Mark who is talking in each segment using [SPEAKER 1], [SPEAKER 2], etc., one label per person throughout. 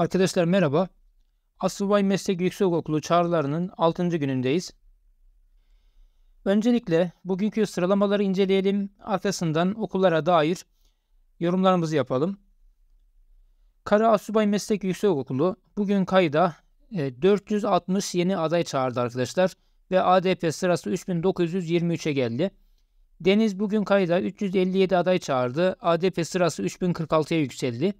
[SPEAKER 1] Arkadaşlar merhaba. Asubay Meslek Yüksekokulu çağrılarının 6. günündeyiz. Öncelikle bugünkü sıralamaları inceleyelim. Arkasından okullara dair yorumlarımızı yapalım. Kara Asubay Meslek Yüksekokulu bugün kayda 460 e, yeni aday çağırdı arkadaşlar ve ADP sırası 3923'e geldi. Deniz bugün kayda 357 aday çağırdı. ADP sırası 3046'ya yükseldi.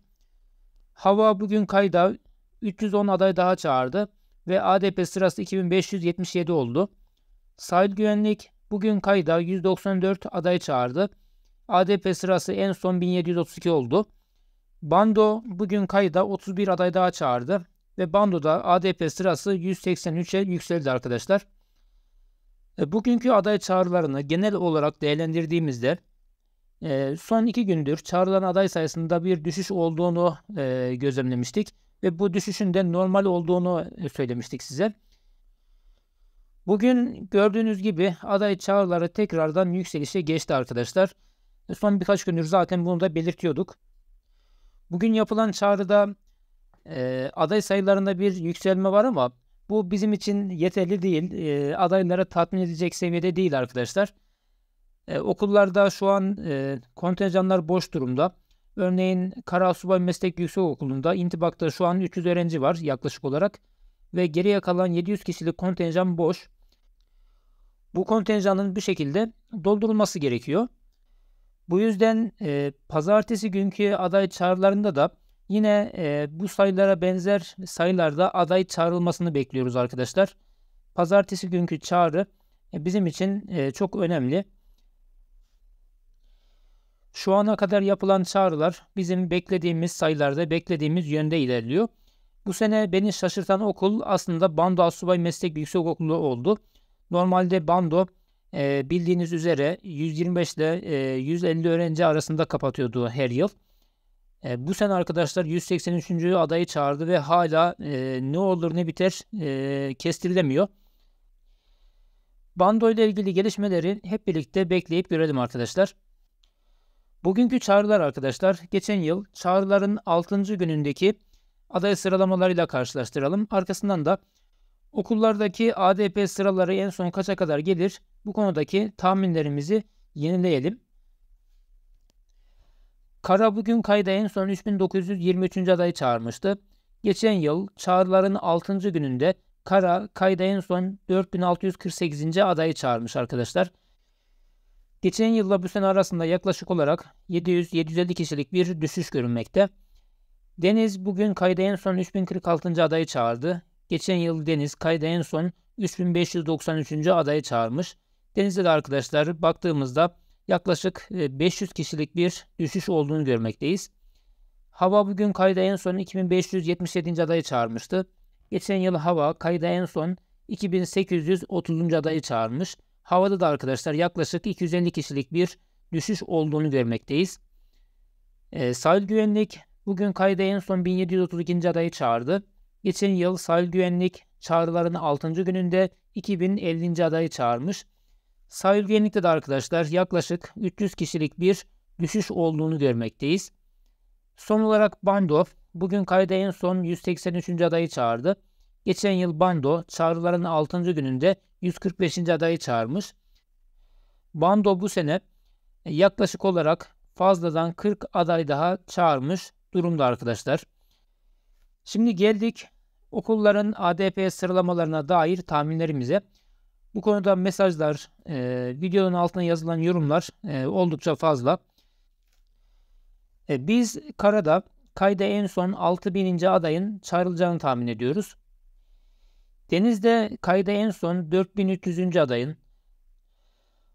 [SPEAKER 1] Hava bugün kayda 310 aday daha çağırdı ve ADP sırası 2577 oldu. Sahil Güvenlik bugün kayda 194 aday çağırdı. ADP sırası en son 1732 oldu. Bando bugün kayda 31 aday daha çağırdı ve Bando'da ADP sırası 183'e yükseldi arkadaşlar. E, bugünkü aday çağrılarını genel olarak değerlendirdiğimizde son iki gündür çağrılan aday sayısında bir düşüş olduğunu gözlemlemiştik ve bu düşüşün de normal olduğunu e, söylemiştik size. Bugün gördüğünüz gibi aday çağrıları tekrardan yükselişe geçti arkadaşlar. E, son birkaç gündür zaten bunu da belirtiyorduk. Bugün yapılan çağrıda aday sayılarında bir yükselme var ama bu bizim için yeterli değil. E, adaylara tatmin edecek seviyede değil arkadaşlar. E, okullarda şu an e, kontenjanlar boş durumda. Örneğin Karasubay Meslek Yüksek Okulu'nda intibakta şu an 300 öğrenci var yaklaşık olarak ve geriye kalan 700 kişilik kontenjan boş. Bu kontenjanın bir şekilde doldurulması gerekiyor. Bu yüzden e, pazartesi günkü aday çağrılarında da yine e, bu sayılara benzer sayılarda aday çağrılmasını bekliyoruz arkadaşlar. Pazartesi günkü çağrı e, bizim için e, çok önemli. Şu ana kadar yapılan çağrılar bizim beklediğimiz sayılarda beklediğimiz yönde ilerliyor. Bu sene beni şaşırtan okul aslında Bando Asubay Meslek Yüksekokulu oldu. Normalde Bando e, bildiğiniz üzere 125 ile e, 150 öğrenci arasında kapatıyordu her yıl. E, bu sene arkadaşlar 183. adayı çağırdı ve hala e, ne olur ne biter e, kestirilemiyor. Bando ile ilgili gelişmeleri hep birlikte bekleyip görelim arkadaşlar. Bugünkü çağrılar arkadaşlar geçen yıl çağrıların 6. günündeki aday sıralamalarıyla karşılaştıralım. Arkasından da okullardaki ADP sıraları en son kaça kadar gelir bu konudaki tahminlerimizi yenileyelim. Kara bugün kayda en son 3923. adayı çağırmıştı. Geçen yıl çağrıların 6. gününde Kara kayda en son 4648. adayı çağırmış arkadaşlar. Geçen yılla bu sene arasında yaklaşık olarak 700-750 kişilik bir düşüş görünmekte. Deniz bugün kayda en son 3046. adayı çağırdı. Geçen yıl Deniz kayda en son 3593. adayı çağırmış. Deniz'de de arkadaşlar baktığımızda yaklaşık 500 e, kişilik bir düşüş olduğunu görmekteyiz. Hava bugün kayda en son 2577. adayı çağırmıştı. Geçen yıl Hava kayda en son 2830. adayı çağırmış. Havada da arkadaşlar yaklaşık 250 kişilik bir düşüş olduğunu görmekteyiz. E, sahil güvenlik bugün kayda en son 1732. adayı çağırdı. Geçen yıl sahil güvenlik çağrılarının 6. gününde 2050. adayı çağırmış. Sahil güvenlikte de arkadaşlar yaklaşık 300 kişilik bir düşüş olduğunu görmekteyiz. Son olarak Bando bugün kayda en son 183. adayı çağırdı. Geçen yıl Bando çağrılarının 6. gününde 145. adayı çağırmış. Bando bu sene e, yaklaşık olarak fazladan 40 aday daha çağırmış durumda arkadaşlar. Şimdi geldik okulların ADP sıralamalarına dair tahminlerimize. Bu konuda mesajlar, e, videonun altına yazılan yorumlar e, oldukça fazla. E, biz karada kayda en son 6000. adayın çağrılacağını tahmin ediyoruz. Denizde kayda en son 4300. adayın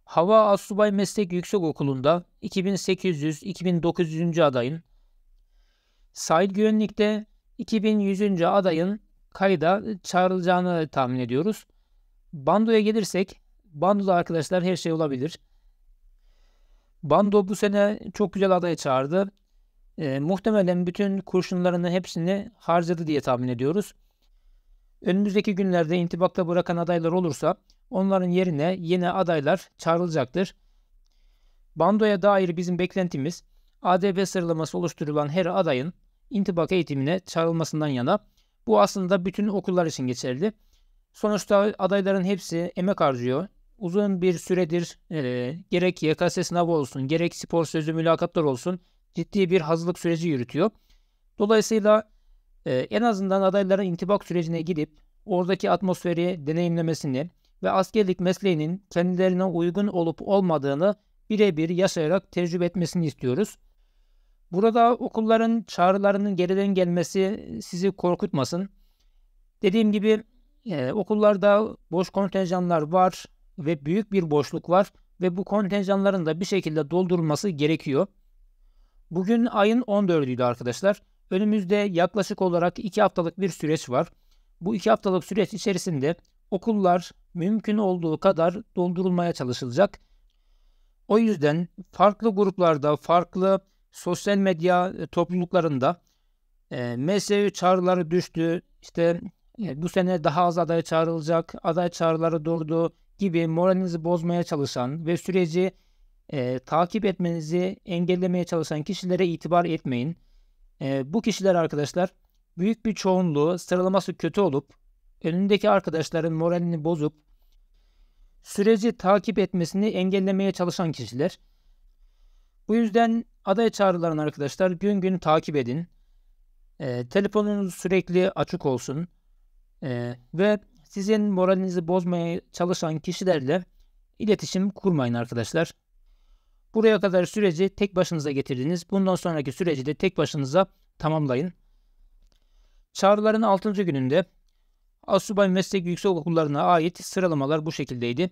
[SPEAKER 1] Hava Asubay Meslek Yüksek Okulu'nda 2800-2900. adayın Sahil Güvenlik'te 2100. adayın kayda çağrılacağını tahmin ediyoruz. Bando'ya gelirsek Bando'da arkadaşlar her şey olabilir. Bando bu sene çok güzel adayı çağırdı. E, muhtemelen bütün kurşunlarının hepsini harcadı diye tahmin ediyoruz. Önümüzdeki günlerde intibakta bırakan adaylar olursa onların yerine yeni adaylar çağrılacaktır. Bandoya dair bizim beklentimiz ADB sıralaması oluşturulan her adayın intibak eğitimine çağrılmasından yana. Bu aslında bütün okullar için geçerli. Sonuçta adayların hepsi emek harcıyor. Uzun bir süredir e, gerek YKS sınavı olsun, gerek spor sözlü mülakatlar olsun ciddi bir hazırlık süreci yürütüyor. Dolayısıyla ee, en azından adayların intibak sürecine gidip oradaki atmosferi deneyimlemesini ve askerlik mesleğinin kendilerine uygun olup olmadığını birebir yaşayarak tecrübe etmesini istiyoruz. Burada okulların çağrılarının geriden gelmesi sizi korkutmasın. Dediğim gibi e, okullarda boş kontenjanlar var ve büyük bir boşluk var ve bu kontenjanların da bir şekilde doldurulması gerekiyor. Bugün ayın 14'üydü arkadaşlar. Önümüzde yaklaşık olarak 2 haftalık bir süreç var. Bu 2 haftalık süreç içerisinde okullar mümkün olduğu kadar doldurulmaya çalışılacak. O yüzden farklı gruplarda, farklı sosyal medya e, topluluklarında e, MSU çağrıları düştü. İşte e, bu sene daha az aday çağrılacak, aday çağrıları durdu gibi moralinizi bozmaya çalışan ve süreci e, takip etmenizi engellemeye çalışan kişilere itibar etmeyin. E, bu kişiler arkadaşlar büyük bir çoğunluğu sıralaması kötü olup önündeki arkadaşların moralini bozup süreci takip etmesini engellemeye çalışan kişiler. Bu yüzden adaya çağrılarını arkadaşlar gün gün takip edin. E, telefonunuz sürekli açık olsun. E, ve sizin moralinizi bozmaya çalışan kişilerle iletişim kurmayın arkadaşlar. Buraya kadar süreci tek başınıza getirdiniz. Bundan sonraki süreci de tek başınıza tamamlayın. Çağrıların 6. gününde Asubay Meslek Yüksek Okullarına ait sıralamalar bu şekildeydi.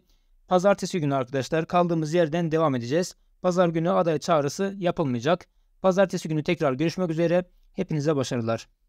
[SPEAKER 1] Pazartesi günü arkadaşlar kaldığımız yerden devam edeceğiz. Pazar günü aday çağrısı yapılmayacak. Pazartesi günü tekrar görüşmek üzere. Hepinize başarılar.